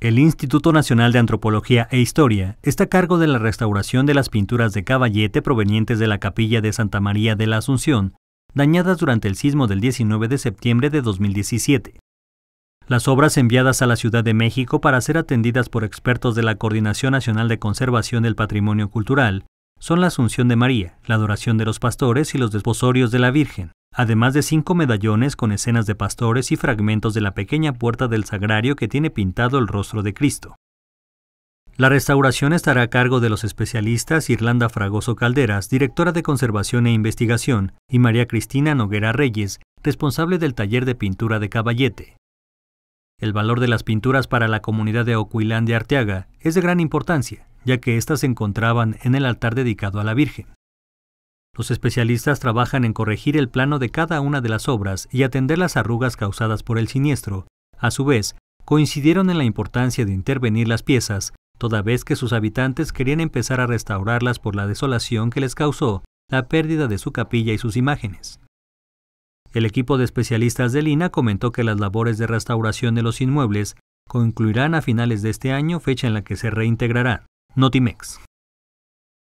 El Instituto Nacional de Antropología e Historia está a cargo de la restauración de las pinturas de caballete provenientes de la capilla de Santa María de la Asunción, dañadas durante el sismo del 19 de septiembre de 2017. Las obras enviadas a la Ciudad de México para ser atendidas por expertos de la Coordinación Nacional de Conservación del Patrimonio Cultural son la Asunción de María, la Adoración de los Pastores y los Desposorios de la Virgen, además de cinco medallones con escenas de pastores y fragmentos de la pequeña puerta del sagrario que tiene pintado el rostro de Cristo. La restauración estará a cargo de los especialistas Irlanda Fragoso Calderas, directora de Conservación e Investigación, y María Cristina Noguera Reyes, responsable del taller de pintura de Caballete. El valor de las pinturas para la comunidad de Ocuilán de Arteaga es de gran importancia, ya que éstas se encontraban en el altar dedicado a la Virgen. Los especialistas trabajan en corregir el plano de cada una de las obras y atender las arrugas causadas por el siniestro. A su vez, coincidieron en la importancia de intervenir las piezas, toda vez que sus habitantes querían empezar a restaurarlas por la desolación que les causó la pérdida de su capilla y sus imágenes. El equipo de especialistas de Lina comentó que las labores de restauración de los inmuebles concluirán a finales de este año, fecha en la que se reintegrará Notimex.